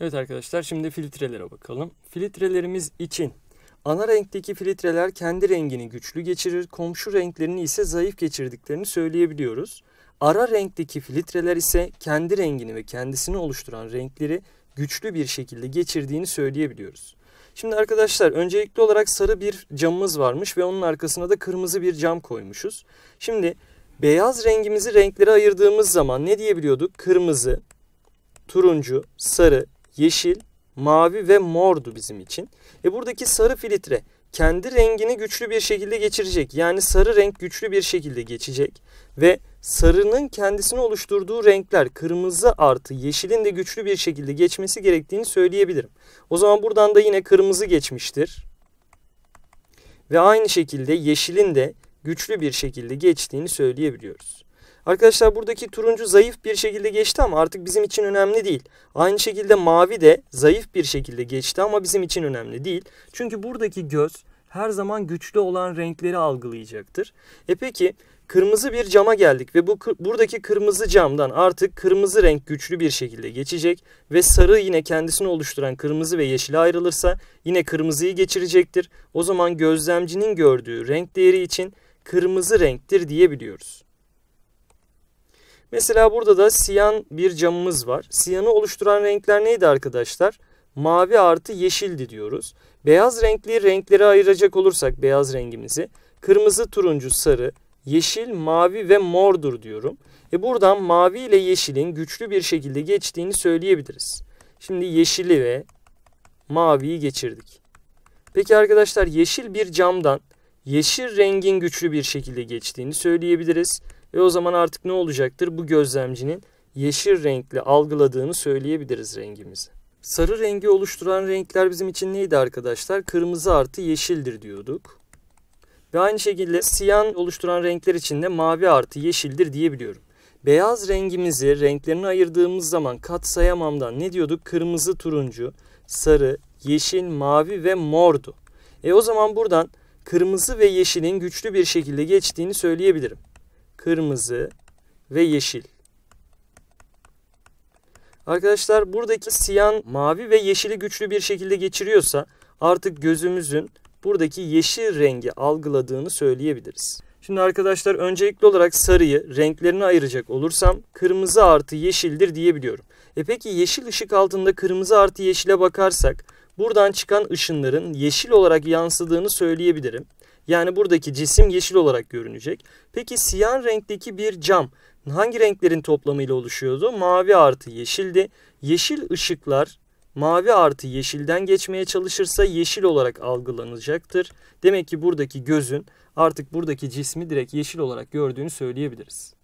Evet arkadaşlar şimdi filtrelere bakalım. Filtrelerimiz için ana renkteki filtreler kendi rengini güçlü geçirir, komşu renklerini ise zayıf geçirdiklerini söyleyebiliyoruz. Ara renkteki filtreler ise kendi rengini ve kendisini oluşturan renkleri güçlü bir şekilde geçirdiğini söyleyebiliyoruz. Şimdi arkadaşlar öncelikli olarak sarı bir camımız varmış ve onun arkasına da kırmızı bir cam koymuşuz. Şimdi beyaz rengimizi renklere ayırdığımız zaman ne diyebiliyorduk? Kırmızı, turuncu, sarı, yeşil, mavi ve mordu bizim için. E buradaki sarı filtre kendi rengini güçlü bir şekilde geçirecek. Yani sarı renk güçlü bir şekilde geçecek ve sarının kendisini oluşturduğu renkler kırmızı artı yeşilin de güçlü bir şekilde geçmesi gerektiğini söyleyebilirim. O zaman buradan da yine kırmızı geçmiştir. Ve aynı şekilde yeşilin de güçlü bir şekilde geçtiğini söyleyebiliyoruz. Arkadaşlar buradaki turuncu zayıf bir şekilde geçti ama artık bizim için önemli değil. Aynı şekilde mavi de zayıf bir şekilde geçti ama bizim için önemli değil. Çünkü buradaki göz her zaman güçlü olan renkleri algılayacaktır. E peki kırmızı bir cama geldik ve bu buradaki kırmızı camdan artık kırmızı renk güçlü bir şekilde geçecek ve sarı yine kendisini oluşturan kırmızı ve yeşile ayrılırsa yine kırmızıyı geçirecektir. O zaman gözlemcinin gördüğü renk değeri için kırmızı renktir diyebiliyoruz. Mesela burada da siyan bir camımız var. Siyanı oluşturan renkler neydi arkadaşlar? Mavi artı yeşildi diyoruz. Beyaz renkli renklere ayıracak olursak beyaz rengimizi kırmızı, turuncu, sarı, yeşil, mavi ve mordur diyorum. E buradan mavi ile yeşilin güçlü bir şekilde geçtiğini söyleyebiliriz. Şimdi yeşili ve maviyi geçirdik. Peki arkadaşlar yeşil bir camdan yeşil rengin güçlü bir şekilde geçtiğini söyleyebiliriz. Ve o zaman artık ne olacaktır? Bu gözlemcinin yeşil renkli algıladığını söyleyebiliriz rengimizi. Sarı rengi oluşturan renkler bizim için neydi arkadaşlar? Kırmızı artı yeşildir diyorduk. Ve aynı şekilde siyan oluşturan renkler için de mavi artı yeşildir diyebiliyorum. Beyaz rengimizi renklerini ayırdığımız zaman katsayamamdan ne diyorduk? Kırmızı, turuncu, sarı, yeşil, mavi ve mordu. E o zaman buradan kırmızı ve yeşilin güçlü bir şekilde geçtiğini söyleyebilirim kırmızı ve yeşil. Arkadaşlar buradaki siyan, mavi ve yeşili güçlü bir şekilde geçiriyorsa artık gözümüzün buradaki yeşil rengi algıladığını söyleyebiliriz. Şimdi arkadaşlar öncelikli olarak sarıyı renklerine ayıracak olursam kırmızı artı yeşildir diyebiliyorum. E peki yeşil ışık altında kırmızı artı yeşile bakarsak buradan çıkan ışınların yeşil olarak yansıdığını söyleyebilirim. Yani buradaki cisim yeşil olarak görünecek. Peki siyah renkteki bir cam hangi renklerin toplamıyla oluşuyordu? Mavi artı yeşildi. Yeşil ışıklar mavi artı yeşilden geçmeye çalışırsa yeşil olarak algılanacaktır. Demek ki buradaki gözün artık buradaki cismi direkt yeşil olarak gördüğünü söyleyebiliriz.